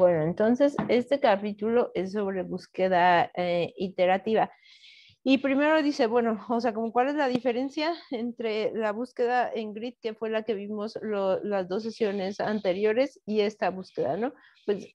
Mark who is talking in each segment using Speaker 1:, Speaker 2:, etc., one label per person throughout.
Speaker 1: Bueno, entonces este capítulo es sobre búsqueda eh, iterativa. Y primero dice, bueno, o sea, como cuál es la diferencia entre la búsqueda en grid, que fue la que vimos las dos sesiones anteriores, y esta búsqueda, ¿no? Pues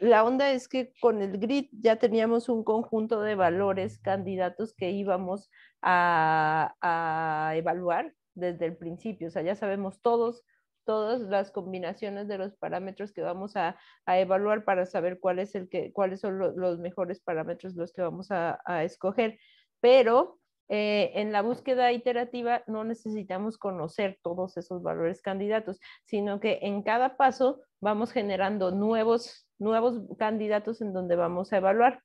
Speaker 1: la onda es que con el grid ya teníamos un conjunto de valores, candidatos que íbamos a, a evaluar desde el principio, o sea, ya sabemos todos todas las combinaciones de los parámetros que vamos a, evaluar para saber cuál es el que, cuáles son los mejores parámetros los que vamos a, escoger. Pero eh, en la búsqueda iterativa no necesitamos conocer todos esos valores candidatos, sino que en cada paso vamos generando nuevos, nuevos candidatos en donde vamos a evaluar.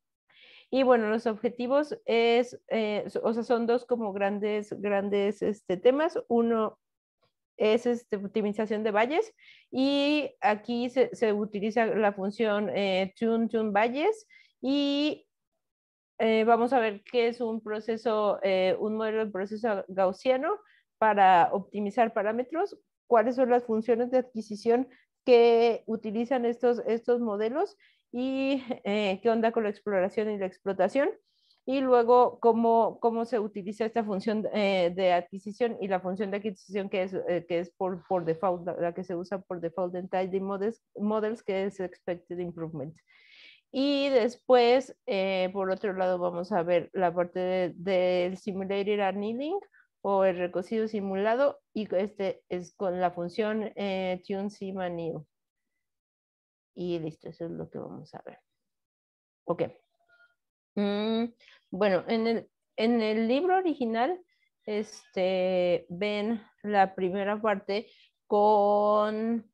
Speaker 1: Y bueno, los objetivos es, eh, o sea, son dos como grandes, grandes este, temas. Uno es este, optimización de valles y aquí se, utiliza la función eh, tune, tune valles y eh, vamos a ver qué es un proceso, eh, un modelo de proceso gaussiano para optimizar parámetros, cuáles son las funciones de adquisición que utilizan estos, estos modelos y qué onda con la exploración y la explotación y luego cómo, cómo se utiliza esta función eh, de adquisición y la función de adquisición que es, eh, que es por, por default, la, que se usa por default en tidy models, models que es expected improvement. Y después, eh, por otro lado, vamos a ver la parte del simulated annealing o el recocido simulado y este es con la función tune sim Y listo, eso es lo que vamos a ver. Ok. Mm, bueno, en el, en el libro original, este, ven la primera parte con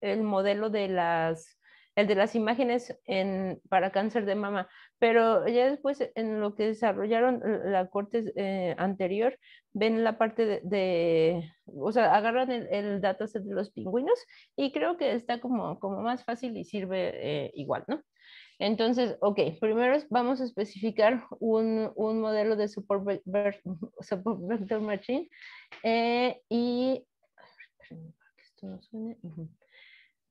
Speaker 1: el modelo de las el de las imágenes en, para cáncer de mama, pero ya después en lo que desarrollaron la corte eh, anterior, ven la parte de, o sea, agarran el, dataset de los pingüinos y creo que está como, como más fácil y sirve eh, igual, ¿no? Entonces, ok, primero vamos a especificar un, un modelo de support, vector machine eh, y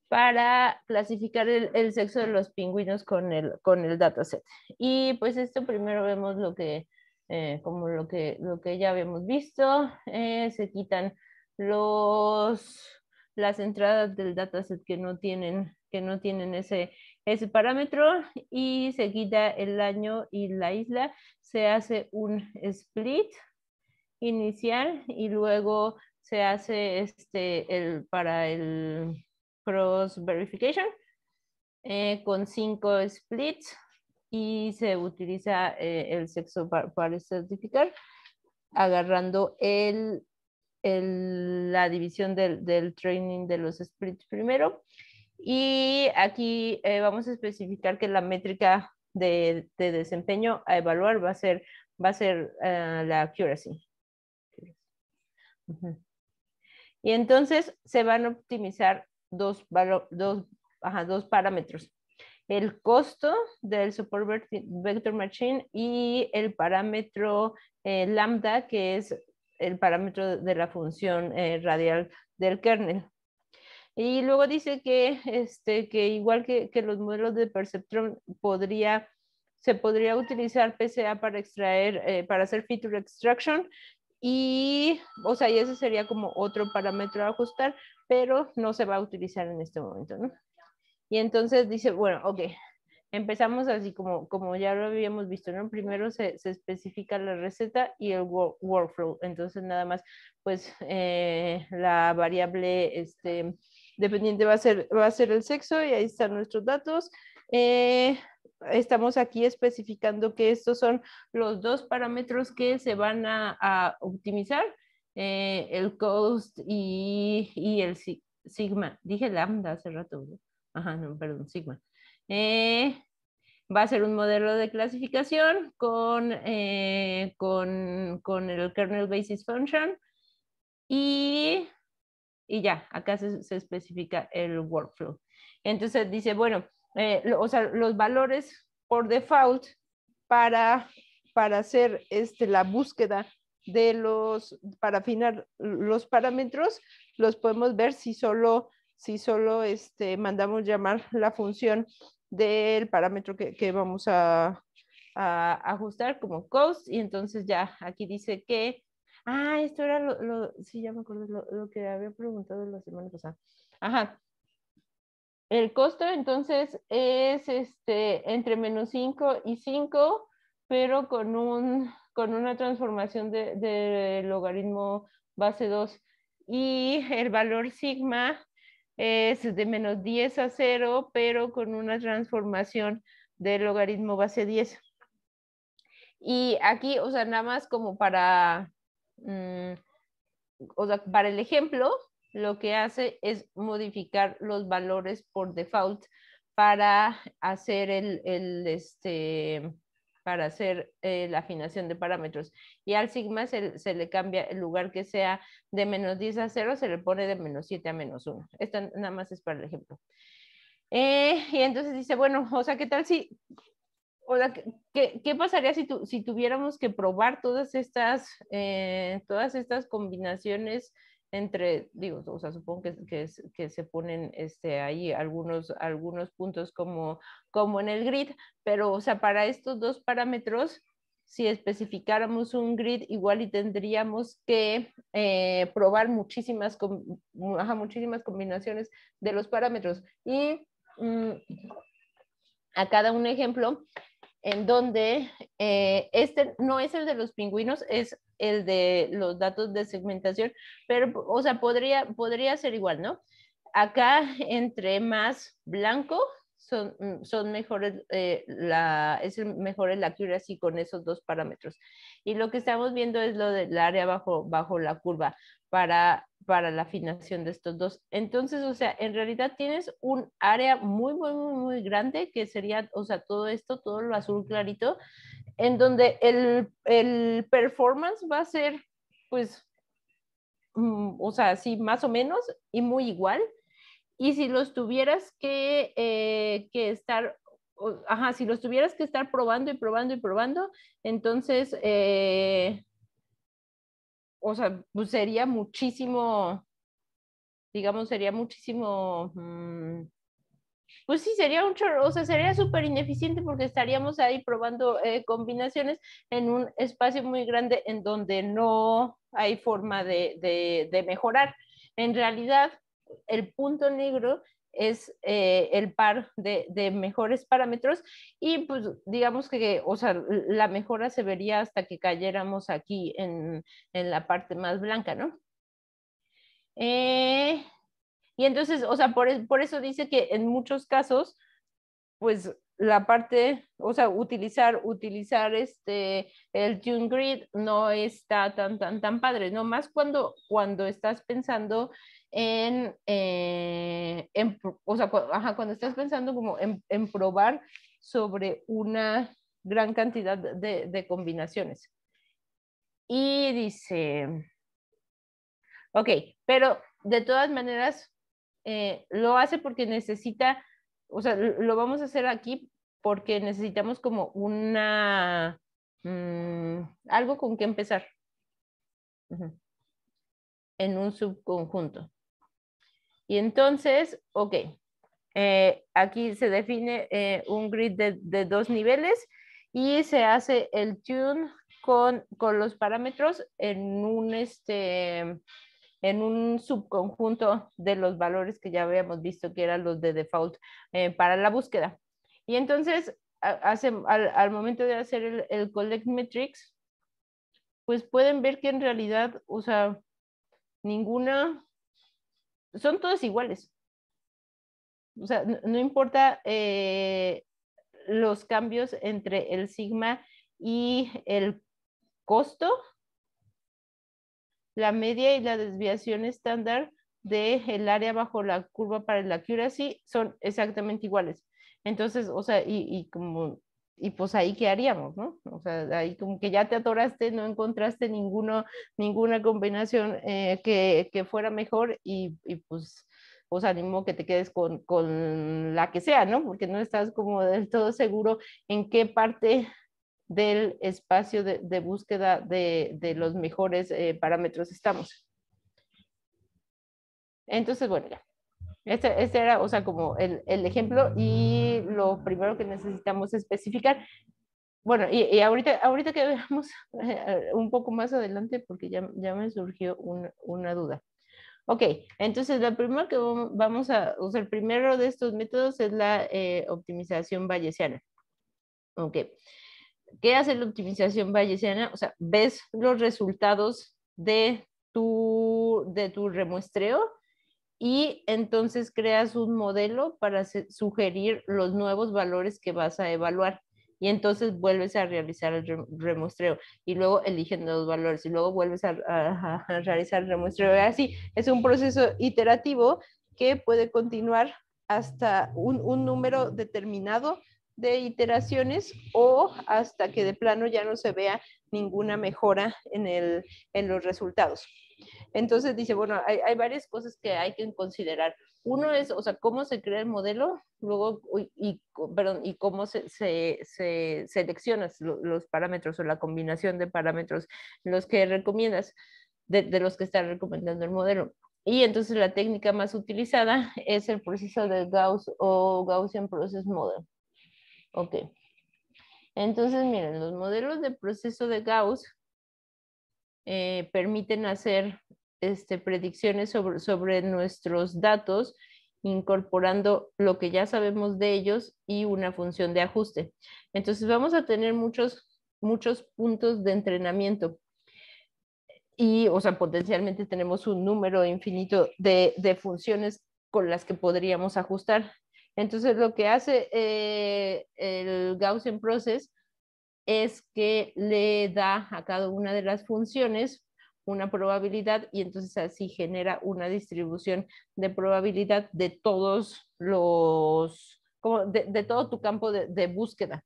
Speaker 1: para clasificar el, sexo de los pingüinos con el, con el dataset. Y pues esto primero vemos lo que, eh, como lo que, lo que ya habíamos visto, eh, se quitan los, las entradas del dataset que no tienen, que no tienen ese, ese parámetro y seguida el año y la isla, se hace un split inicial y luego se hace este, el, para el cross verification eh, con cinco splits y se utiliza eh, el sexo para, certificar agarrando el, la división del, del, training de los splits primero y aquí eh, vamos a especificar que la métrica de, desempeño a evaluar va a ser, eh, la accuracy. Y entonces se van a optimizar dos, parámetros. El costo del support vector machine y el parámetro eh, lambda, que es el parámetro de la función radial del kernel. Y luego dice que, este, que igual que, que los modelos de perceptron podría, se podría utilizar PCA para extraer, eh, para hacer feature extraction y, o sea, ese sería como otro parámetro a ajustar, pero no se va a utilizar en este momento, Y entonces dice, bueno, ok, empezamos así como, como ya lo habíamos visto, ¿no? Primero se, se especifica la receta y el workflow, entonces nada más, pues, eh, la variable, este, dependiente va a ser, va a ser el sexo y ahí están nuestros datos. Eh, estamos aquí especificando que estos son los dos parámetros que se van a, optimizar, eh, el cost y, el sigma. Dije lambda hace rato. Ajá, no, perdón, sigma. Eh, va a ser un modelo de clasificación con, con, con el kernel basis function y y ya, acá se, especifica el workflow. Entonces dice, bueno, eh, o sea, los valores por default para, para hacer este, la búsqueda de los, para afinar los parámetros, los podemos ver si solo, si solo este, mandamos llamar la función del parámetro que, que vamos a, ajustar como cost y entonces ya aquí dice que Ah, esto era lo, lo sí, ya me acuerdo, lo, que había preguntado la semana pasada. Ajá. El costo entonces es este, entre menos 5 y 5, pero con, un, con una transformación del logaritmo base 2. Y el valor sigma es de menos 10 a 0, pero con una transformación del logaritmo base 10. Y aquí, o sea, nada más como para Mm, o sea, para el ejemplo, lo que hace es modificar los valores por default para hacer el, el este, para hacer eh, la afinación de parámetros. Y al sigma se, le cambia el lugar que sea de menos 10 a 0, se le pone de menos 7 a menos 1. Esto nada más es para el ejemplo. Eh, y entonces dice, bueno, o sea, ¿qué tal si Hola, ¿qué, ¿qué, pasaría si, si tuviéramos que probar todas estas, eh, todas estas combinaciones entre, digo, o sea, supongo que, que, que, se ponen este, ahí algunos, algunos puntos como, como en el grid, pero, o sea, para estos dos parámetros, si especificáramos un grid, igual y tendríamos que eh, probar muchísimas, muchísimas combinaciones de los parámetros. Y mm, a cada un ejemplo en donde eh, este no es el de los pingüinos, es el de los datos de segmentación, pero, o sea, podría, podría ser igual, ¿no? Acá, entre más blanco, son, mm, son mejores, eh, la, es mejor el accuracy con esos dos parámetros. Y lo que estamos viendo es lo del área bajo, bajo la curva para, para la afinación de estos dos. Entonces, o sea, en realidad tienes un área muy, muy, muy, muy grande que sería, o sea, todo esto, todo lo azul clarito, en donde el, el performance va a ser, pues, mm, o sea, sí, más o menos y muy igual, y si los tuvieras que, eh, estar, ajá, si los tuvieras que estar probando y probando y probando, entonces, eh, o sea, pues sería muchísimo, digamos, sería muchísimo... Mm, pues sí, sería un sería súper ineficiente porque estaríamos ahí probando eh, combinaciones en un espacio muy grande en donde no hay forma de mejorar. En realidad, el punto negro es eh, el par de, mejores parámetros y pues digamos que, o sea, la mejora se vería hasta que cayéramos aquí en, la parte más blanca, ¿no? Eh, y entonces, o sea, por, eso dice que en muchos casos, pues la parte, o sea, utilizar, utilizar este, el Tune Grid no está tan, tan, tan padre, no más cuando, cuando estás pensando en, eh, en o sea, cuando, estás pensando como en, probar sobre una gran cantidad de, de combinaciones. Y dice, ok, pero de todas maneras, eh, lo hace porque necesita o sea, lo vamos a hacer aquí porque necesitamos como una, mm, algo con que empezar en un subconjunto. Y entonces, ok, eh, aquí se define eh, un grid de, dos niveles y se hace el tune con, con los parámetros en un, este, en un subconjunto de los valores que ya habíamos visto que eran los de default eh, para la búsqueda. Y entonces, al, momento de hacer el, collect metrics, pues pueden ver que en realidad, o sea, ninguna, son todos iguales. O sea, no, importa eh, los cambios entre el sigma y el costo, la media y la desviación estándar del el área bajo la curva para el accuracy son exactamente iguales. Entonces, o sea, y, como, y pues ahí qué haríamos, ¿no? O sea, ahí como que ya te atoraste, no encontraste ninguna combinación eh, que, fuera mejor y, y pues os pues animo que te quedes con, con, la que sea, ¿no? Porque no estás como del todo seguro en qué parte del espacio de, búsqueda de, los mejores eh, parámetros estamos. Entonces, bueno, ya. Este, este, era, o sea, como el, ejemplo y lo primero que necesitamos especificar. Bueno, y, ahorita, ahorita que veamos un poco más adelante, porque ya, ya me surgió una duda. Ok, entonces lo primero que vamos a usar, primero de estos métodos es la eh, optimización bayesiana. Ok. ¿Qué hace la optimización bayesiana? O sea, ves los resultados de tu, de tu remuestreo y entonces creas un modelo para sugerir los nuevos valores que vas a evaluar y entonces vuelves a realizar el remuestreo y luego eligen los valores y luego vuelves a, realizar el remuestreo. así es un proceso iterativo que puede continuar hasta un, un número determinado de iteraciones o hasta que de plano ya no se vea ninguna mejora en, los resultados. Entonces dice, bueno, hay, varias cosas que hay que considerar. Uno es, o sea, cómo se crea el modelo, luego, y, y cómo se, se, seleccionas los parámetros o la combinación de parámetros los que recomiendas, de, los que está recomendando el modelo. Y entonces la técnica más utilizada es el proceso de Gauss o Gaussian Process Model. Ok. Entonces, miren, los modelos de proceso de Gauss eh, permiten hacer este, predicciones sobre, nuestros datos incorporando lo que ya sabemos de ellos y una función de ajuste. Entonces vamos a tener muchos, muchos puntos de entrenamiento. Y, o sea, potencialmente tenemos un número infinito de funciones con las que podríamos ajustar. Entonces, lo que hace eh, el Gaussian Process es que le da a cada una de las funciones una probabilidad y entonces así genera una distribución de probabilidad de todos los, de, todo tu campo de, búsqueda.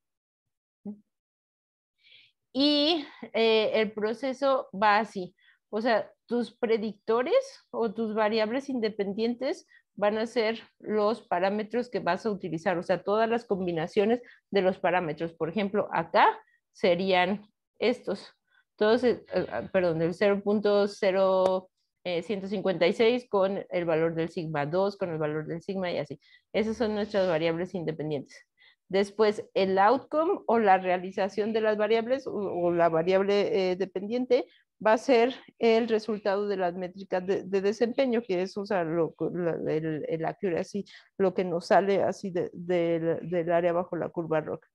Speaker 1: Y eh, el proceso va así, o sea, tus predictores o tus variables independientes van a ser los parámetros que vas a utilizar, o sea, todas las combinaciones de los parámetros. Por ejemplo, acá serían estos, todos, eh, ah, perdón, el 0.0156 eh, con el valor del sigma 2, con el valor del sigma y así. Esas son nuestras variables independientes. Después, el outcome o la realización de las variables o, la variable eh, dependiente va a ser el resultado de las métricas de, desempeño, que es usar lo, el, el, accuracy, lo que nos sale así del, área bajo la curva roja.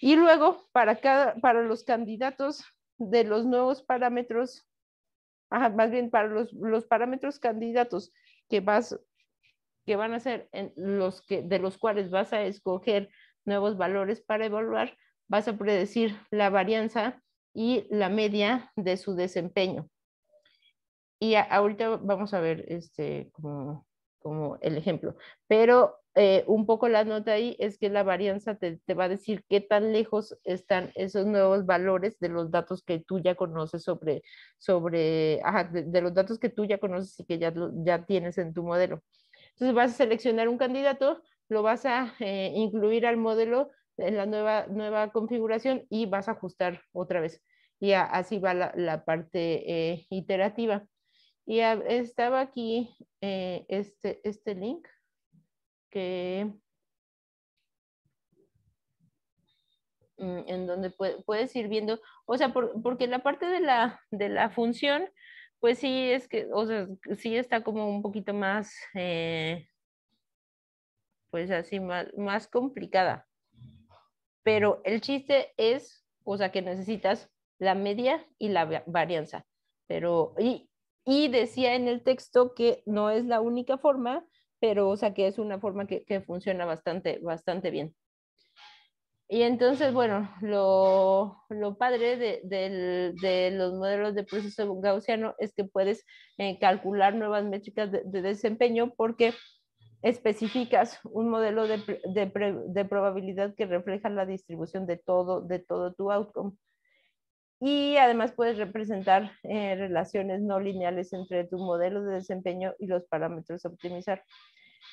Speaker 1: Y luego, para, para los candidatos de los nuevos parámetros, más bien para los, los parámetros candidatos que, vas, que van a ser los que, de los cuales vas a escoger nuevos valores para evaluar, vas a predecir la varianza y la media de su desempeño. Y ahorita vamos a ver este, como, el ejemplo, pero eh, un poco la nota ahí es que la varianza te, va a decir qué tan lejos están esos nuevos valores de los datos que tú ya conoces sobre, sobre de, los datos que tú ya conoces y que ya, ya tienes en tu modelo. Entonces vas a seleccionar un candidato, lo vas a eh, incluir al modelo en la nueva, nueva configuración y vas a ajustar otra vez. Y así va la, parte eh, iterativa. Y estaba aquí eh, este, este link que mm, en donde puedes ir viendo, o sea, porque la parte de la, de la función, pues sí es que, sí está como un poquito más, eh, pues así, más complicada. Pero el chiste es, o sea, que necesitas la media y la varianza. Pero, y, decía en el texto que no es la única forma, pero, o sea, que es una forma que, funciona bastante, bastante bien. Y entonces, bueno, lo, padre de, los modelos de proceso gaussiano es que puedes eh, calcular nuevas métricas de, de, desempeño porque especificas un modelo de, probabilidad que refleja la distribución de todo, de todo tu outcome. Y además puedes representar eh, relaciones no lineales entre tu modelo de desempeño y los parámetros a optimizar.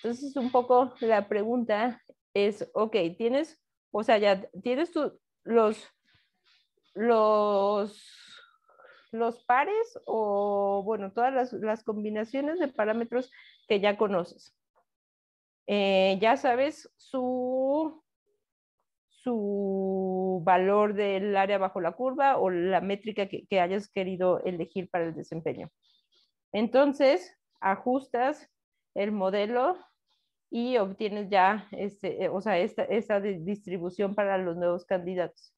Speaker 1: Entonces, un poco la pregunta es, ok, tienes, o sea, ya tienes los, los, los pares o, bueno, todas las, las combinaciones de parámetros que ya conoces. Eh, ya sabes su, su valor del área bajo la curva o la métrica que, hayas querido elegir para el desempeño. Entonces, ajustas el modelo y obtienes ya este, eh, o sea, esta, esta distribución para los nuevos candidatos.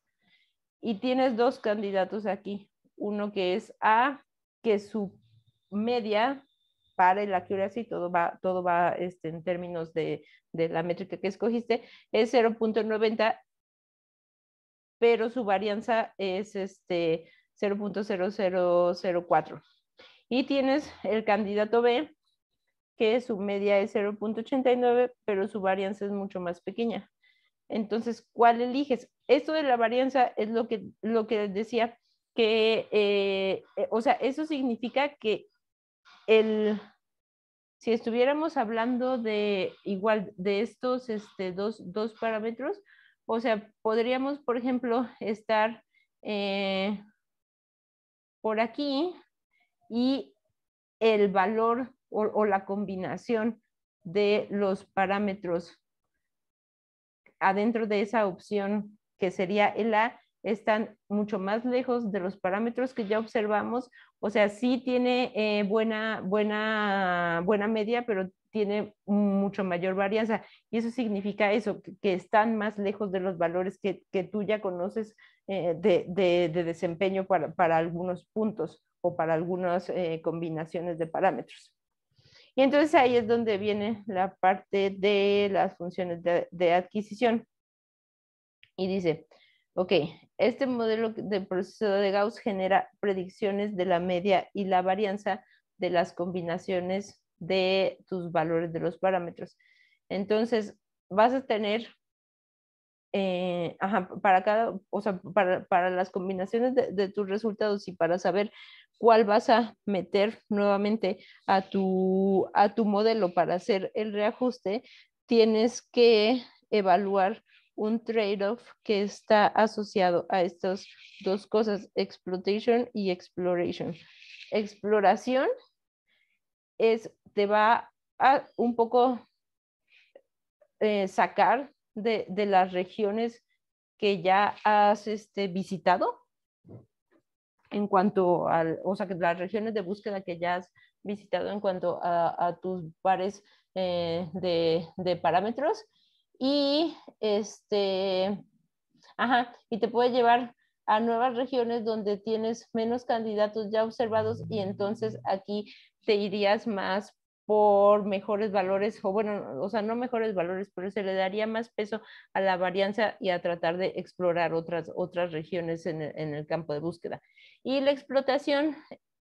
Speaker 1: Y tienes dos candidatos aquí. Uno que es A, que su media para el accuracy, todo va, todo va este, en términos de, de la métrica que escogiste, es 0.90, pero su varianza es este 0.0004. Y tienes el candidato B, que su media es 0.89, pero su varianza es mucho más pequeña. Entonces, ¿cuál eliges? Esto de la varianza es lo que, lo que decía, que, eh, eh, o sea, eso significa que el, si estuviéramos hablando de igual de estos este, dos, parámetros, o sea, podríamos, por ejemplo, estar eh, por aquí y el valor o, o, la combinación de los parámetros adentro de esa opción que sería el A están mucho más lejos de los parámetros que ya observamos. O sea, sí tiene eh, buena, buena, buena media, pero tiene mucho mayor varianza. Y eso significa eso, que, están más lejos de los valores que, tú ya conoces eh, de, desempeño para, algunos puntos o para algunas eh, combinaciones de parámetros. Y entonces ahí es donde viene la parte de las funciones de, de adquisición. Y dice, ok, este modelo de proceso de Gauss genera predicciones de la media y la varianza de las combinaciones de tus valores de los parámetros. Entonces, vas a tener, eh, para cada, o para, las combinaciones de, tus resultados y para saber cuál vas a meter nuevamente a tu, a tu modelo para hacer el reajuste, tienes que evaluar un trade-off que está asociado a estas dos cosas, exploitation y exploration. Exploración es, te va a un poco eh, sacar de, las regiones que ya has este, visitado en cuanto al, o sea, las regiones de búsqueda que ya has visitado en cuanto a, tus pares eh, de parámetros y este, ajá, y te puede llevar a nuevas regiones donde tienes menos candidatos ya observados y entonces aquí te irías más por mejores valores, o bueno, o sea, no mejores valores, pero se le daría más peso a la varianza y a tratar de explorar otras, otras regiones en el, campo de búsqueda. Y la explotación,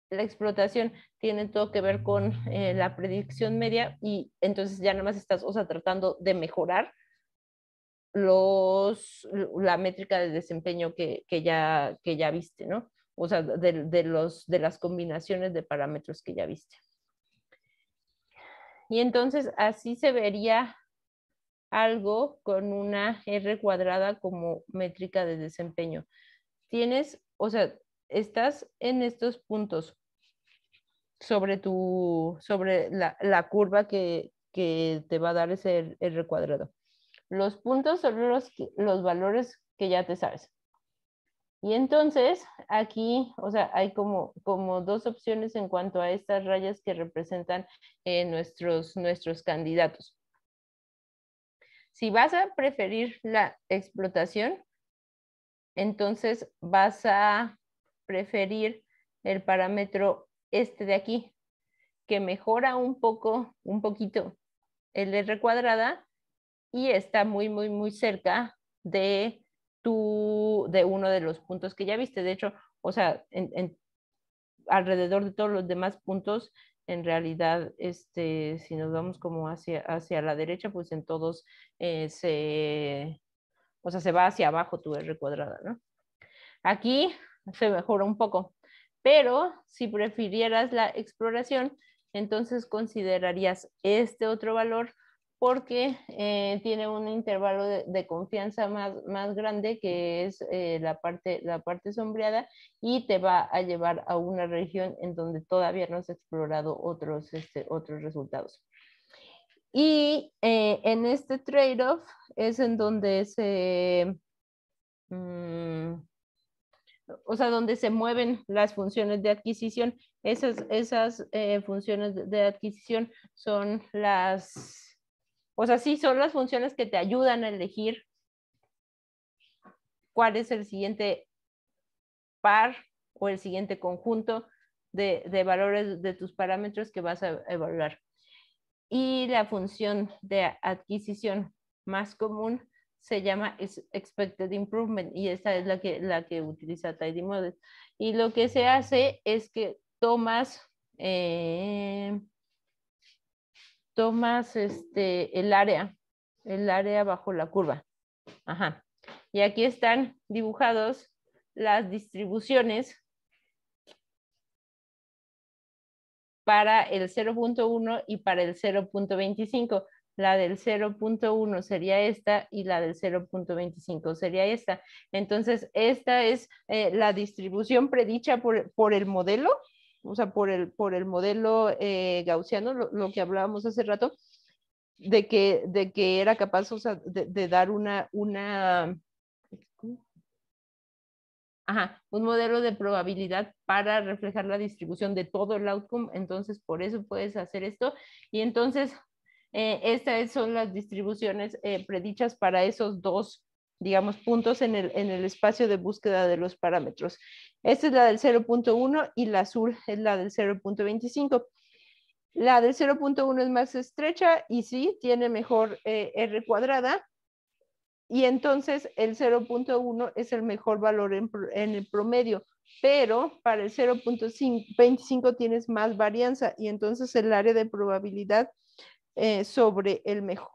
Speaker 1: la explotación tiene todo que ver con eh, la predicción media y entonces ya nada más estás, o sea, tratando de mejorar los, la métrica de desempeño que, ya, que ya viste, ¿no? O sea, de, los, de las combinaciones de parámetros que ya viste. Y entonces así se vería algo con una R cuadrada como métrica de desempeño. Tienes, o sea, estás en estos puntos sobre, tu, sobre la, la curva que, que te va a dar ese R cuadrado. Los puntos son los, los valores que ya te sabes. Y entonces aquí, o sea, hay como, dos opciones en cuanto a estas rayas que representan eh, nuestros, nuestros candidatos. Si vas a preferir la explotación, entonces vas a preferir el parámetro este de aquí, que mejora un poco, un poquito el R cuadrada y está muy, muy, muy cerca de de uno de los puntos que ya viste. De hecho, o sea, alrededor de todos los demás puntos, en realidad, este, si nos vamos como hacia, hacia la derecha, pues en todos eh, se, o sea, se va hacia abajo tu R cuadrada, ¿no? Aquí se mejora un poco, pero si prefirieras la exploración, entonces considerarías este otro valor porque eh, tiene un intervalo de, confianza más, más, grande que es eh, la, parte, la parte sombreada y te va a llevar a una región en donde todavía no has explorado otros, este, otros resultados. Y eh, en este trade-off es en donde se... Mm, o sea, donde se mueven las funciones de adquisición. Esas, esas funciones de adquisición son las o sea, sí son las funciones que te ayudan a elegir cuál es el siguiente par o el siguiente conjunto de, valores de tus parámetros que vas a evaluar. Y la función de adquisición más común se llama Expected Improvement y esta es la que, la que utiliza Tidy Model. Y lo que se hace es que tomas eh, tomas este, el área, el área bajo la curva. Ajá. Y aquí están dibujados las distribuciones para el 0.1 y para el 0.25. La del 0.1 sería esta y la del 0.25 sería esta. Entonces, esta es eh, la distribución predicha por el modelo o sea, por el, por el modelo eh, gaussiano, lo, que hablábamos hace rato, de que, de que era capaz de, dar una, una Ajá, un modelo de probabilidad para reflejar la distribución de todo el outcome, entonces por eso puedes hacer esto. Y entonces, eh, estas son las distribuciones eh, predichas para esos dos digamos, puntos en el, espacio de búsqueda de los parámetros. Esta es la del 0.1 y la azul es la del 0.25. La del 0.1 es más estrecha y sí, tiene mejor eh, R cuadrada. Y entonces el 0.1 es el mejor valor en, el promedio, pero para el 0.25 tienes más varianza y entonces el área de probabilidad eh, sobre el mejor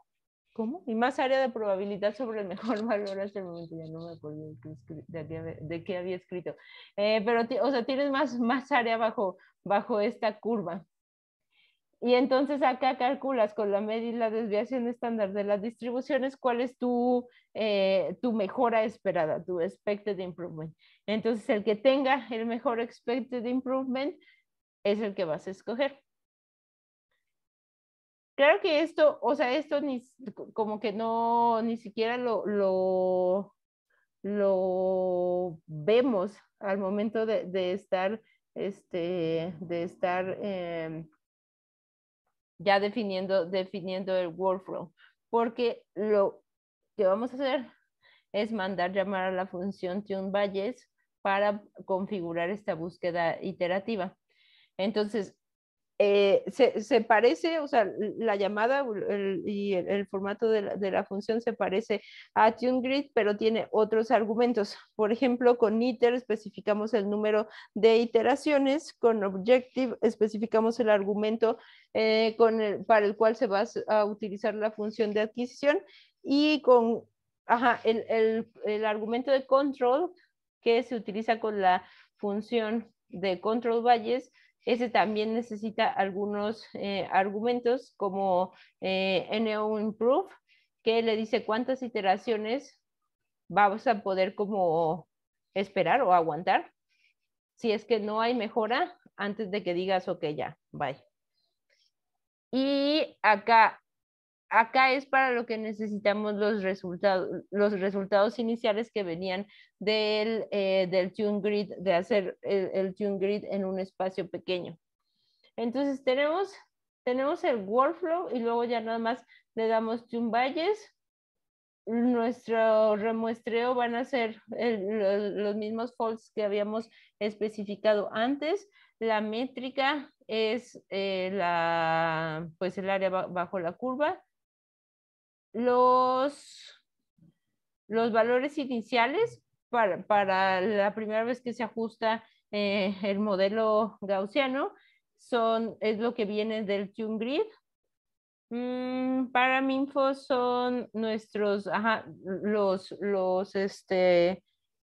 Speaker 1: ¿Cómo? Y más área de probabilidad sobre el mejor valor hasta el momento. Ya no me acuerdo de qué, había escrito. Eh, pero, o sea, tienes más, más área bajo, bajo esta curva. Y entonces acá calculas con la media y la desviación estándar de las distribuciones cuál es tu, eh, tu mejora esperada, tu expected improvement. Entonces el que tenga el mejor expected improvement es el que vas a escoger. Claro que esto, o sea, esto como que no, ni siquiera lo, lo, vemos al momento de, estar, este, de estar em, ya definiendo, definiendo el workflow, porque lo que vamos a hacer es mandar llamar a la función tune para configurar esta búsqueda iterativa. Entonces, eh, se, parece, o sea, la llamada y el, formato de la, función se parece a TuneGrid, pero tiene otros argumentos. Por ejemplo, con ITER especificamos el número de iteraciones, con Objective especificamos el argumento eh, para el cual se va a utilizar la función de adquisición y con el argumento de control que se utiliza con la función de control valles ese también necesita algunos eh, argumentos como eh, NO Improve, que le dice cuántas iteraciones vamos a poder como esperar o aguantar si es que no hay mejora antes de que digas, ok, ya, bye. Y acá acá es para lo que necesitamos los resultados, los resultados iniciales que venían del, eh, tune grid, de hacer el, tune grid en un espacio pequeño. Entonces tenemos, tenemos el workflow y luego ya nada más le damos tune valles. Nuestro remuestreo van a ser los, mismos faults que habíamos especificado antes. La métrica es eh, la, pues el área bajo la curva los, los valores iniciales para, para, la primera vez que se ajusta eh, el modelo gaussiano son, es lo que viene del tune grid. Mm, para MINFO son nuestros, los, este,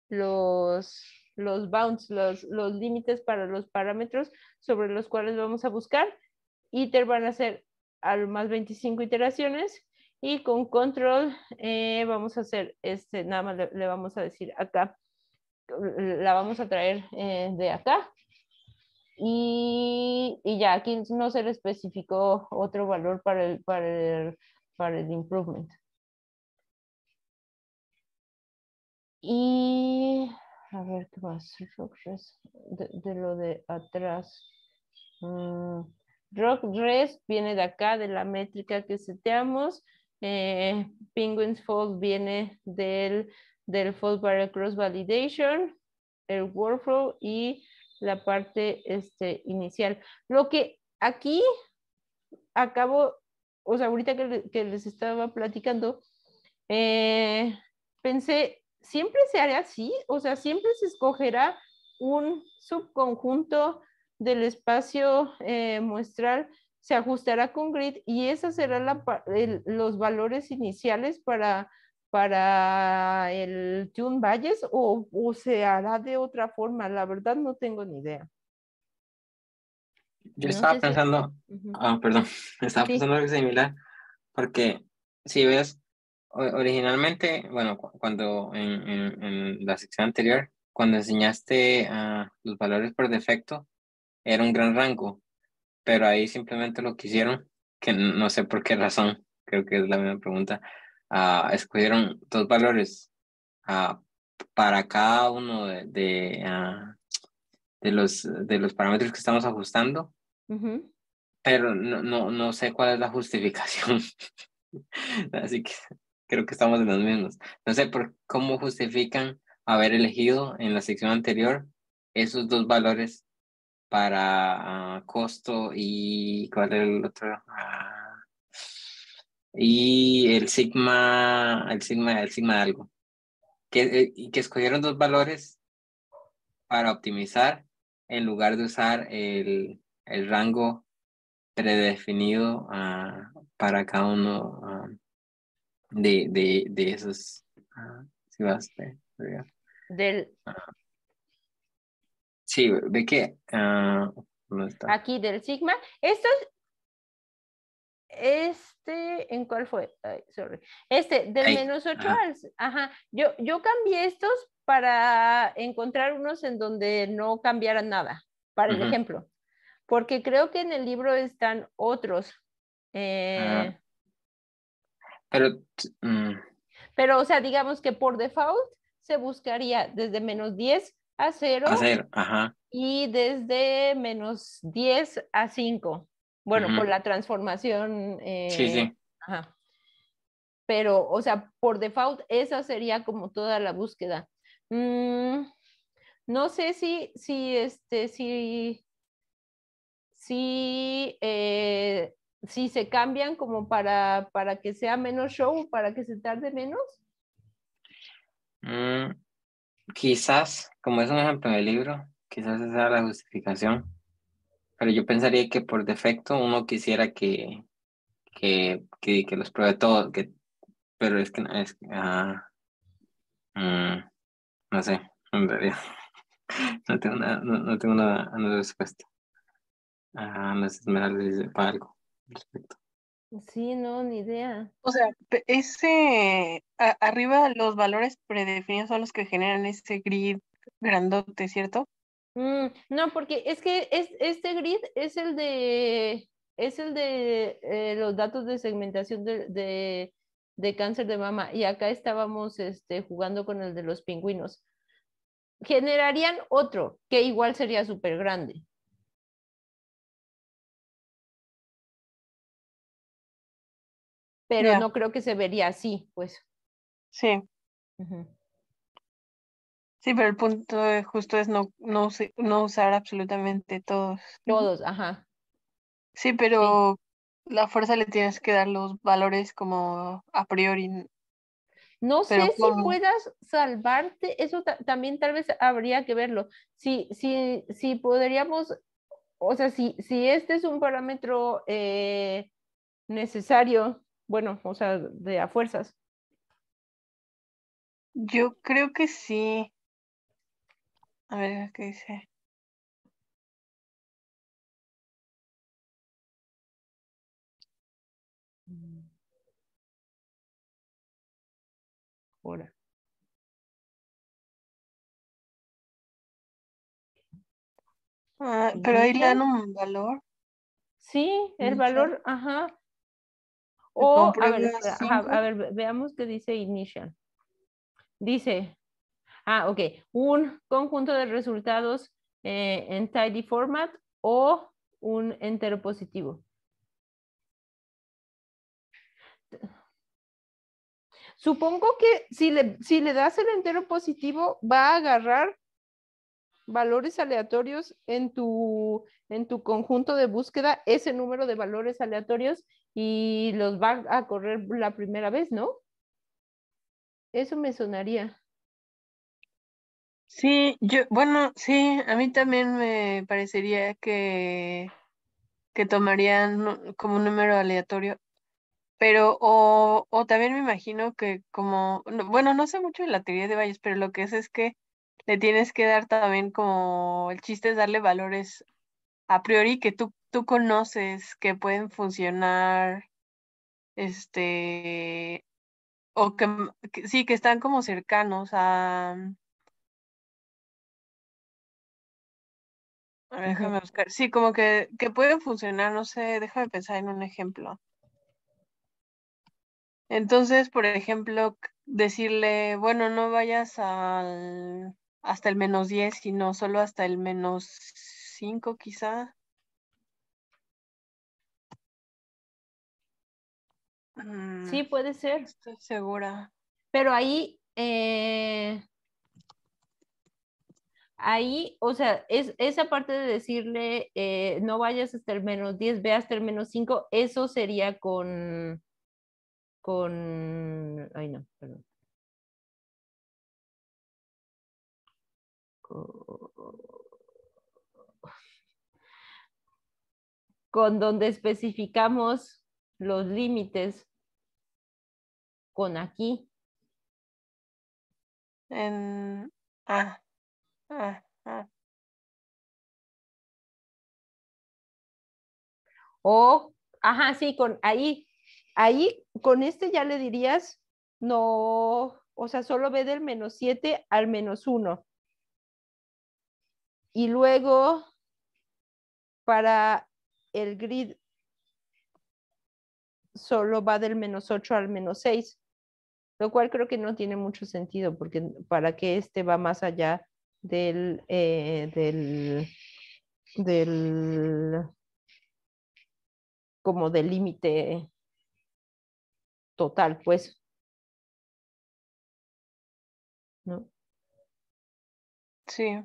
Speaker 1: los, bounds, los, los límites para los parámetros sobre los cuales vamos a buscar. ITER van a ser al más 25 iteraciones y con control eh, vamos a hacer, este, nada más le, vamos a decir acá, la vamos a traer eh, de acá. Y, ya aquí no se le especificó otro valor para el, para el, para el improvement. Y a ver qué más, de, de lo de atrás. Mm, Rock Res viene de acá, de la métrica que seteamos. Eh, Penguins Falls viene del, del Barrier Cross Validation, el workflow y la parte este, inicial. Lo que aquí acabo, o sea, ahorita que, les estaba platicando, eh, pensé, siempre se hará así, o sea, siempre se escogerá un subconjunto del espacio eh, muestral se ajustará con grid y esos serán los valores iniciales para, para el Tune Valles o, o se hará de otra forma. La verdad no tengo ni idea. Yo estaba pensando,
Speaker 2: ah, perdón, estaba pensando algo similar, porque si ves, originalmente, bueno, cuando en, la sección anterior, cuando enseñaste ah, los valores por defecto, era un gran rango, pero ahí simplemente lo que hicieron, que no sé por qué razón, creo que es la misma pregunta, ah, escogieron dos valores ah, para cada uno de, ah, de, los, de los parámetros que estamos ajustando, pero no, no, no, sé cuál es la justificación. Así que creo que estamos en los mismos. No sé por cómo justifican haber elegido en la sección anterior esos dos valores para ah, costo y cuál el otro ah, y el sigma el sigma el sigma algo que, eh, que escogieron dos valores para optimizar en lugar de usar el, el rango predefinido ah, para cada uno de, de, de, esos si vas, del Sí, ¿de qué? Ah,
Speaker 1: Aquí del sigma. Estos, Este, ¿en cuál fue? sorry. Este, del menos 8 al... Ajá. Yo, yo cambié estos para encontrar unos en donde no cambiara nada, para el ejemplo. Porque creo que en el libro están otros. Eh, ah.
Speaker 3: pero... Mm.
Speaker 1: Pero, o sea, digamos que por default se buscaría desde menos 10 a cero, A ajá. Y desde menos 10 a 5. Bueno, por la transformación. Eh, sí, sí. Pero, o sea, por default, esa sería como toda la búsqueda. Mm, no sé si, si, este, si, si, eh, si se cambian como para, para que sea menos show, para que se tarde menos.
Speaker 2: Mm, quizás como es un ejemplo del libro, quizás esa sea la justificación, pero yo pensaría que por defecto uno quisiera que, que, que, los pruebe todos, que, pero es que es, ah, mm, no sé, en realidad. No tengo nada, no, tengo nada, respuesta. Ah, no sé, me dice para algo respecto.
Speaker 1: Sí, no, ni idea.
Speaker 4: O sea, ese arriba los valores predefinidos son los que generan ese grid grandote, ¿cierto? Mm, no, porque es que es, este grid es el de, es el
Speaker 1: de eh, los datos de segmentación de, de, cáncer de mama y acá estábamos este, jugando con el de los pingüinos. Generarían otro que igual sería súper grande.
Speaker 3: Pero no creo que se vería así, pues.
Speaker 4: Sí. Sí, pero el punto justo es no, no, usar absolutamente todos. Todos, ajá. Sí, pero la fuerza le tienes que dar los valores como a priori. No sé si puedas
Speaker 1: salvarte, eso también tal vez habría que verlo. Si, si, si podríamos, o sea, si, si este es un parámetro eh, necesario, bueno, o sea, de a fuerzas. Yo creo que sí. A ver qué
Speaker 3: dice. Mm. Ahora.
Speaker 1: Ah, pero ahí le dan un valor. Sí, el valor, ajá.
Speaker 4: O, a
Speaker 1: ver, veamos qué dice Initial. Dice, Ah, ok. Un conjunto de resultados eh, en tidy format o un entero positivo. Supongo que si le, das el entero positivo, va a agarrar valores aleatorios en tu, en tu conjunto de búsqueda, ese número de valores aleatorios y los va a correr la primera vez, ¿no? Eso me sonaría.
Speaker 4: Sí, yo, bueno, sí, a mí también me parecería que, que tomarían como un número aleatorio, pero o, o también me imagino que como, bueno, no sé mucho de la teoría de Bayes, pero lo que es es que le tienes que dar también como, el chiste es darle valores a priori que tú, tú conoces que pueden funcionar, este, o que, que sí, que están como cercanos a A déjame buscar. Sí, como que, que puede funcionar, no sé, déjame pensar en un ejemplo. Entonces, por ejemplo, decirle, bueno, no vayas al, hasta el menos 10, sino solo hasta el menos 5 quizá. Mm, sí,
Speaker 1: puede ser. Estoy segura. Pero ahí, eh, ahí, o sea, es, esa parte de decirle eh, no vayas hasta el menos 10, ve hasta el menos 5, eso sería con, con, ay no, perdón. Con donde especificamos los límites con aquí.
Speaker 3: En, ah, Ajá. O,
Speaker 1: ajá, sí, con ahí, ahí con este ya le dirías, no, o sea, solo ve del menos 7 al menos 1. Y luego, para el grid, solo va del menos 8 al menos 6, lo cual creo que no tiene mucho sentido, porque para que este va más allá eh, del, del, como del límite total, pues.
Speaker 3: ¿No? Sí.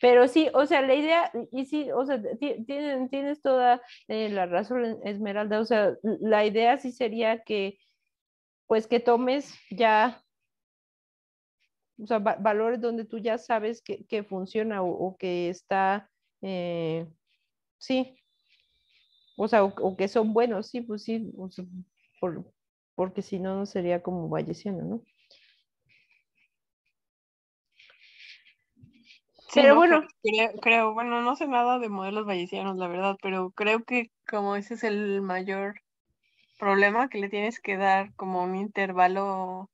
Speaker 1: Pero sí, o sea, la idea, y sí, o sea, tienes, toda eh, la razón, Esmeralda, o sea, la idea sí sería que, pues que tomes ya o sea, valores donde tú ya sabes que, funciona o, que está, eh, sí, o sea, o, que son buenos, sí, pues sí, porque si no, no sería como valleciano, ¿no?
Speaker 4: pero bueno. Creo, creo, bueno, no sé nada de modelos vallecianos, la verdad, pero creo que como ese es el mayor problema que le tienes que dar como un intervalo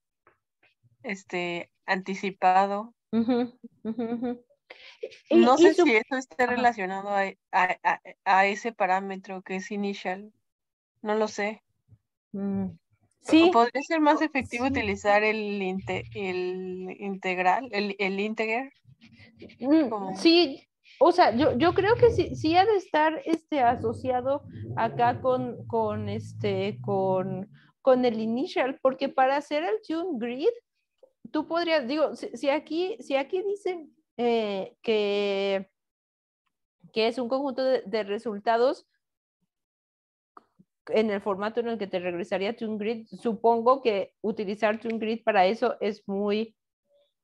Speaker 4: este anticipado.
Speaker 3: no sé si eso está relacionado
Speaker 4: a, ese parámetro que es initial. No lo sé. Mm, sí. ¿Podría ser más oh, efectivo utilizar el, el integral, el, integer?
Speaker 1: Mm, sí, o sea, yo, creo que sí, ha de estar este, asociado acá con, con, este, con, con el initial, porque para hacer el tune grid, tú podrías, digo, si, aquí, si aquí dicen eh, que, que es un conjunto de, resultados en el formato en el que te regresaría TuneGrid, supongo que utilizar TuneGrid para eso es muy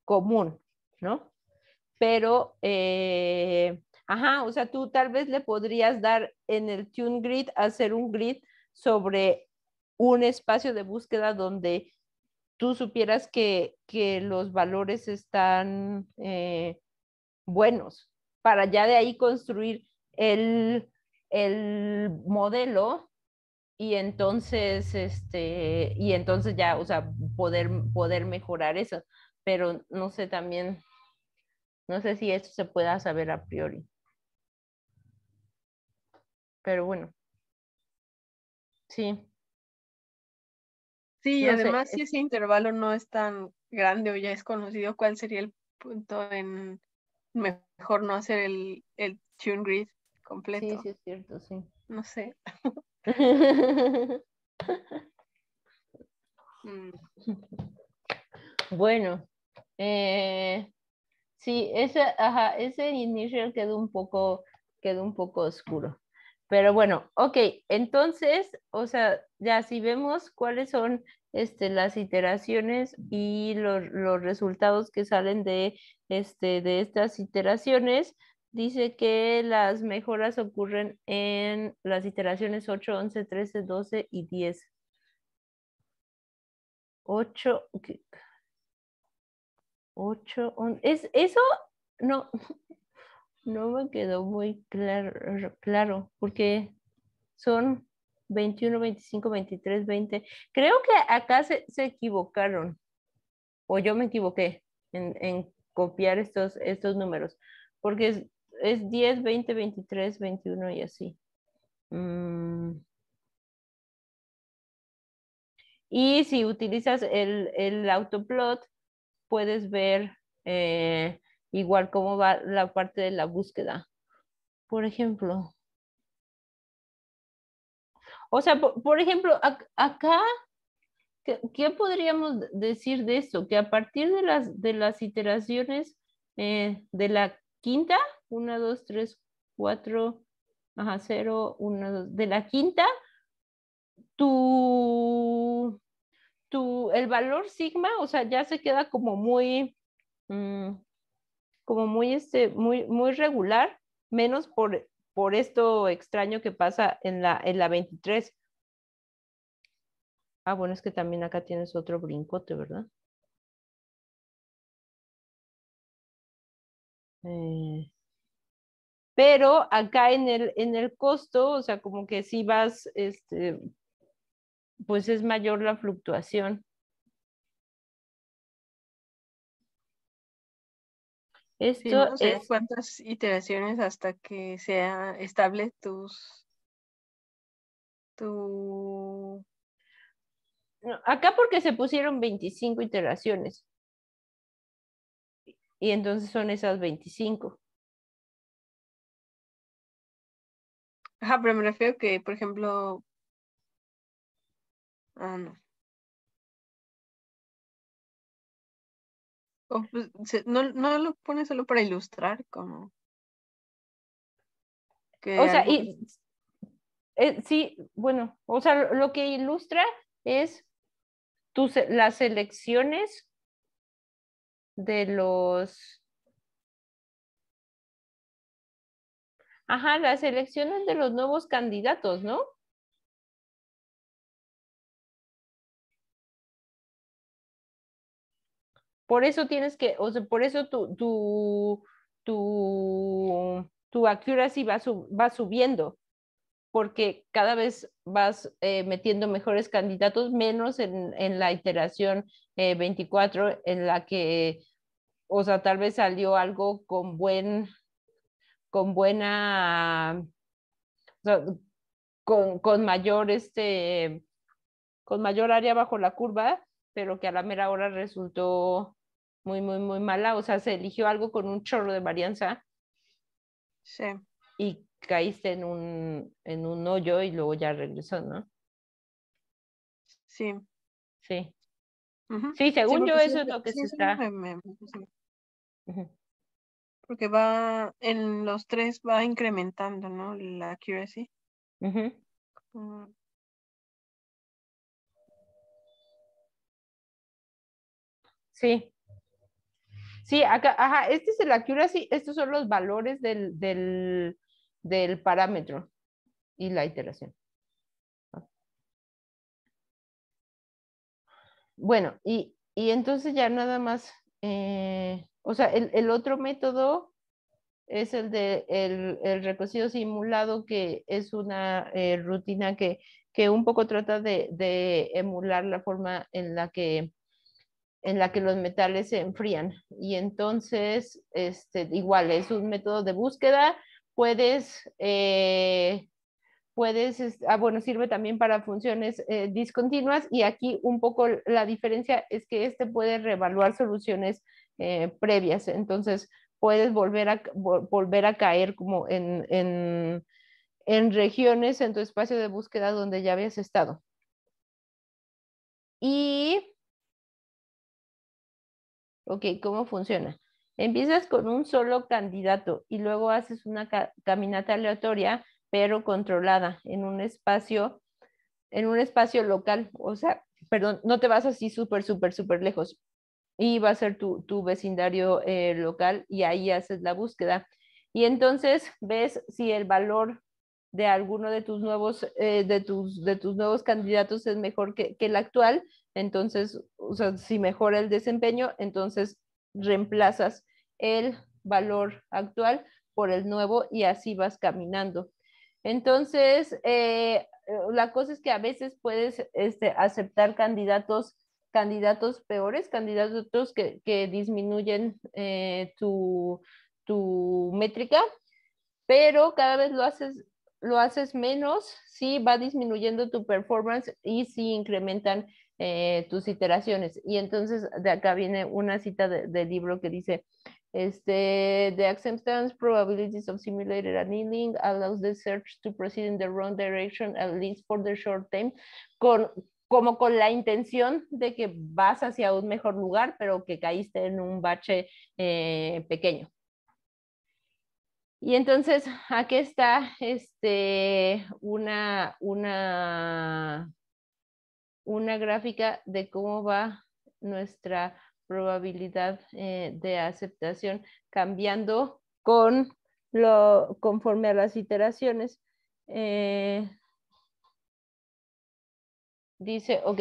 Speaker 1: común, ¿no? Pero, eh, ajá, o sea, tú tal vez le podrías dar en el TuneGrid, hacer un grid sobre un espacio de búsqueda donde tú supieras que, los valores están eh, buenos para ya de ahí construir el, modelo y entonces este y entonces ya o sea poder poder mejorar eso pero no sé también no sé si esto se pueda saber a priori pero bueno sí Sí, además si ese
Speaker 4: intervalo no es tan grande o ya es conocido, ¿cuál sería el punto en mejor no hacer el, el tune grid completo? Sí, sí, es cierto, sí. No sé. Mm.
Speaker 1: bueno, eh, sí, ese, ajá, ese quedó un poco, quedó un poco oscuro. Pero bueno, ok, entonces, o sea, ya si vemos cuáles son este, las iteraciones y los, resultados que salen de, este, de estas iteraciones, dice que las mejoras ocurren en las iteraciones 8, 11, 13, 12 y 10. 8, 8, 11. eso? No, no me quedó muy claro, claro porque son 21, 25, 23, 20. Creo que acá se, equivocaron o yo me equivoqué en, copiar estos, números porque es, 10, 20, 23, 21 y así. Mm. Y si utilizas el, el autoplot, puedes ver eh, Igual cómo va la parte de la búsqueda. Por ejemplo. O sea, por, ejemplo, acá, ¿qué, podríamos decir de esto? Que a partir de las, de las iteraciones eh, de la quinta, 1, 2, 3, 4, 0, 1, 2, de la quinta, tu, el valor sigma, o sea, ya se queda como muy, mm, como muy, este, muy, muy regular, menos por, por esto extraño que pasa en la, en la 23. Ah, bueno, es que también acá tienes otro brincote, ¿verdad? Eh, pero acá en el, en el costo, o sea, como que si vas, este, pues es mayor la
Speaker 3: fluctuación.
Speaker 4: Esto cuántas iteraciones hasta que sea estable tus tu
Speaker 3: acá porque se pusieron 25 iteraciones. Y entonces son esas 25. Ajá, pero me refiero que, por ejemplo, ah, no. Pues, no, no
Speaker 4: lo pone solo para ilustrar, como.
Speaker 3: o sea, y,
Speaker 4: eh, sí, bueno, o sea, lo que ilustra es
Speaker 1: eh, las elecciones de los.
Speaker 3: Ajá, las elecciones de los nuevos candidatos, ¿no?
Speaker 1: Por eso tienes que, o sea, por eso tu, tu, tu, accuracy va, va subiendo, porque cada vez vas eh, metiendo mejores candidatos, menos en, la iteración 24, eh, en la que, o sea, tal vez salió algo con buen, con buena, con, con, mayor, este, con mayor área bajo la curva, pero que a la mera hora resultó muy, muy, muy mala. O sea, se eligió algo con un chorro de varianza. Sí. Y caíste en un, en un hoyo y luego ya regresó, ¿no? Sí. Sí. Sí, según yo, eso es lo que se está.
Speaker 4: Porque va, en los tres va incrementando, ¿no? La accuracy.
Speaker 3: Mm.
Speaker 1: Sí, Sí, acá, ajá, este es el accuracy, estos son los valores del, parámetro y la iteración. Bueno, y, entonces ya nada más, eh, o sea, el, otro método es el de el, el simulado, que es una eh, rutina que, un poco trata de, de emular la forma en la que en la que los metales se enfrían. Y entonces, este, igual, es un método de búsqueda. Puedes, eh, puedes, ah, bueno, sirve también para funciones eh, discontinuas. Y aquí un poco la diferencia es que este puede reevaluar soluciones eh, previas. Entonces, puedes volver a, volver a caer como en, en, en regiones en tu espacio de búsqueda donde ya habías estado. Y Ok, ¿cómo funciona? Empiezas con un solo candidato y luego haces una caminata aleatoria, pero controlada, en un espacio, en un espacio local. O sea, perdón, no te vas así súper, súper, súper lejos. Y va a ser tu, vecindario eh, local y ahí haces la búsqueda. Y entonces ves si el valor de alguno de tus nuevos, eh, de, tus, de tus nuevos candidatos es mejor que, el actual, entonces, o sea, si mejora el desempeño, entonces reemplazas el valor actual por el nuevo y así vas caminando. Entonces, eh, la cosa es que a veces puedes este, aceptar candidatos, candidatos peores, candidatos que, que disminuyen eh, tu, tu métrica, pero cada vez lo haces lo haces menos, sí va disminuyendo tu performance y si incrementan eh, tus iteraciones. Y entonces de acá viene una cita del de libro que dice, este, the acceptance probabilities of simulated annealing allows the search to proceed in the wrong direction, at least for the short time con, como con la intención de que vas hacia un mejor lugar, pero que caíste en un bache eh, pequeño. Y entonces aquí está este, una, una, una gráfica de cómo va nuestra probabilidad eh, de aceptación cambiando con lo, conforme a las iteraciones. Eh, dice, ok,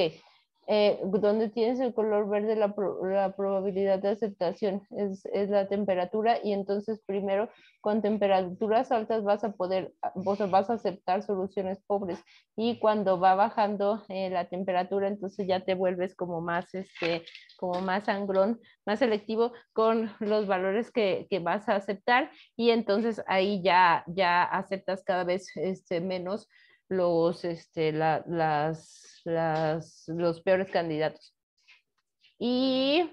Speaker 1: eh, donde tienes el color verde, la, probabilidad de aceptación es, la temperatura y entonces primero con temperaturas altas vas a poder, vas a aceptar soluciones pobres y cuando va bajando eh, la temperatura entonces ya te vuelves como más, este, como más sangrón, más selectivo con los valores que, vas a aceptar y entonces ahí ya, ya aceptas cada vez este, menos los, este, los peores candidatos. Mm,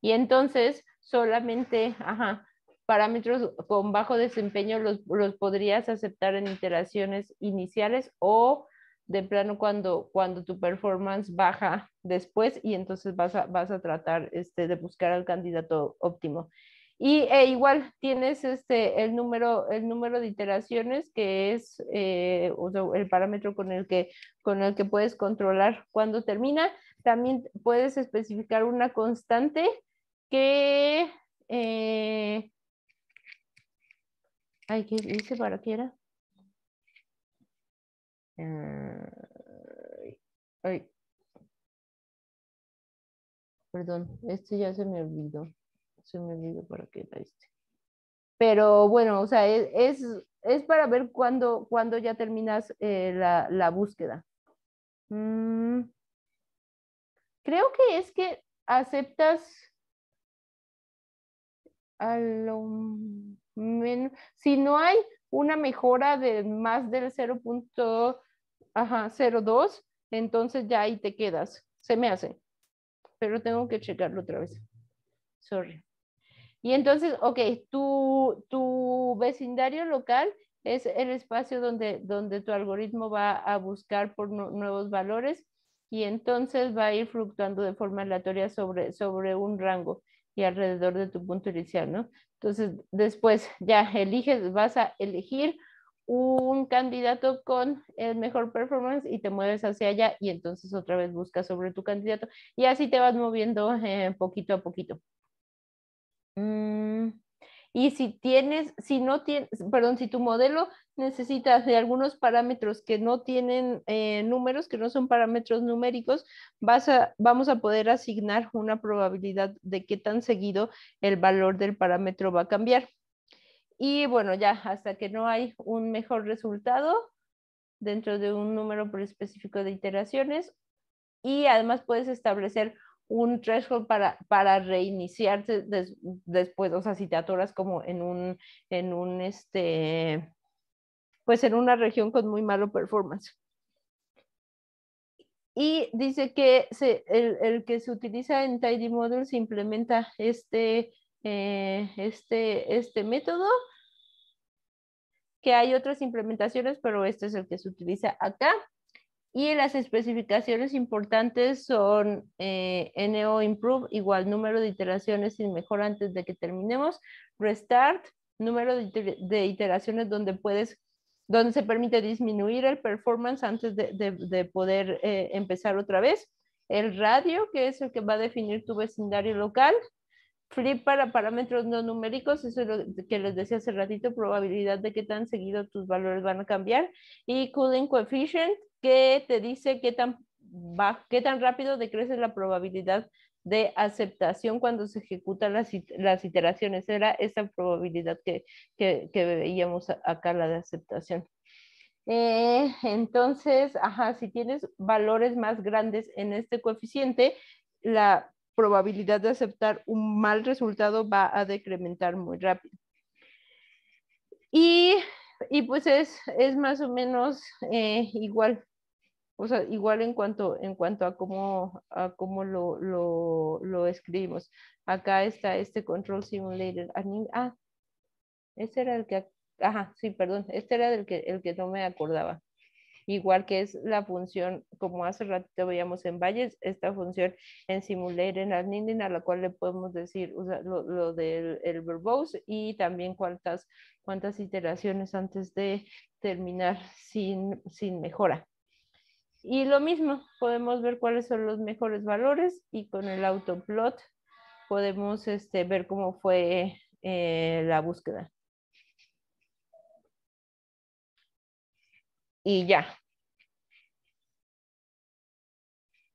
Speaker 1: y, entonces solamente, ajá, parámetros con bajo desempeño los, podrías aceptar en iteraciones iniciales o de plano cuando, cuando tu performance baja después y entonces vas a, tratar este, de buscar al candidato óptimo. Y e igual tienes este, el, número, el número de iteraciones, que es eh, el parámetro con el, que, con el que puedes controlar cuándo termina. También puedes especificar una constante que... Eh, ay, ¿qué dice para qué era?
Speaker 3: Ah,
Speaker 1: Perdón, esto ya se me olvidó se me olvidó para qué la Pero bueno, o sea, e-, es, es para ver cuándo, cuando ya terminas eh, la, búsqueda. Mm. creo que es que aceptas a lo menos, si no hay una mejora de más del 0.02, entonces ya ahí te quedas. Se me hace. Pero tengo que checarlo otra vez. Sorry. Y entonces, ok, tu, tu vecindario local es el espacio donde, donde tu algoritmo va a buscar por nuevos valores y entonces va a ir fluctuando de forma aleatoria sobre, sobre un rango y alrededor de tu punto inicial, ¿no? Entonces, después ya eliges, vas a elegir un candidato con el mejor performance y te mueves hacia allá y entonces otra vez buscas sobre tu candidato y así te vas moviendo eh, poquito a poquito. Mm, y si tienes, si no tienes, perdón, si tu modelo necesita de algunos parámetros que no tienen eh, números, que no son parámetros numéricos, vas a, vamos a poder asignar una probabilidad de qué tan seguido el valor del parámetro va a cambiar. Y bueno, ya hasta que no hay un mejor resultado dentro de un número por específico de iteraciones. Y además puedes establecer un threshold para, para reiniciarse después, o sea, si te atoras como en un, en un, este, pues en una región con muy malo performance. Y dice que se, el, el, que se utiliza en Tidy models implementa este, eh, este, este método, que hay otras implementaciones, pero este es el que se utiliza acá. Y las especificaciones importantes son eh, NO improve igual número de iteraciones sin mejor antes de que terminemos, restart, número de, iteraciones donde puedes, donde se permite disminuir el performance antes de, de, poder eh, empezar otra vez, el radio, que es el que va a definir tu vecindario local, Flip para parámetros no numéricos, eso es lo que les decía hace ratito, probabilidad de qué tan seguido tus valores van a cambiar. Y cooling coefficient, que te dice qué tan, qué tan rápido decrece la probabilidad de aceptación cuando se ejecutan las, las iteraciones. Era esa probabilidad que, que, veíamos acá, la de aceptación. Eh, entonces, ajá, si tienes valores más grandes en este coeficiente, la probabilidad de aceptar un mal resultado va a decrementar muy rápido. Y, y pues es, es, más o menos eh, igual, o sea, igual en cuanto, en cuanto a cómo, a cómo lo, lo, lo, escribimos. Acá está este Control Simulator. Ah, este era el que, ajá, sí, perdón, este era el que, el que no me acordaba igual que es la función, como hace ratito veíamos en Valles, esta función en Simulator en admin, a la cual le podemos decir lo, del verbose y también cuántas, cuántas iteraciones antes de terminar sin, mejora. Y lo mismo, podemos ver cuáles son los mejores valores y con el autoplot podemos este, ver cómo fue eh, la búsqueda. Y ya,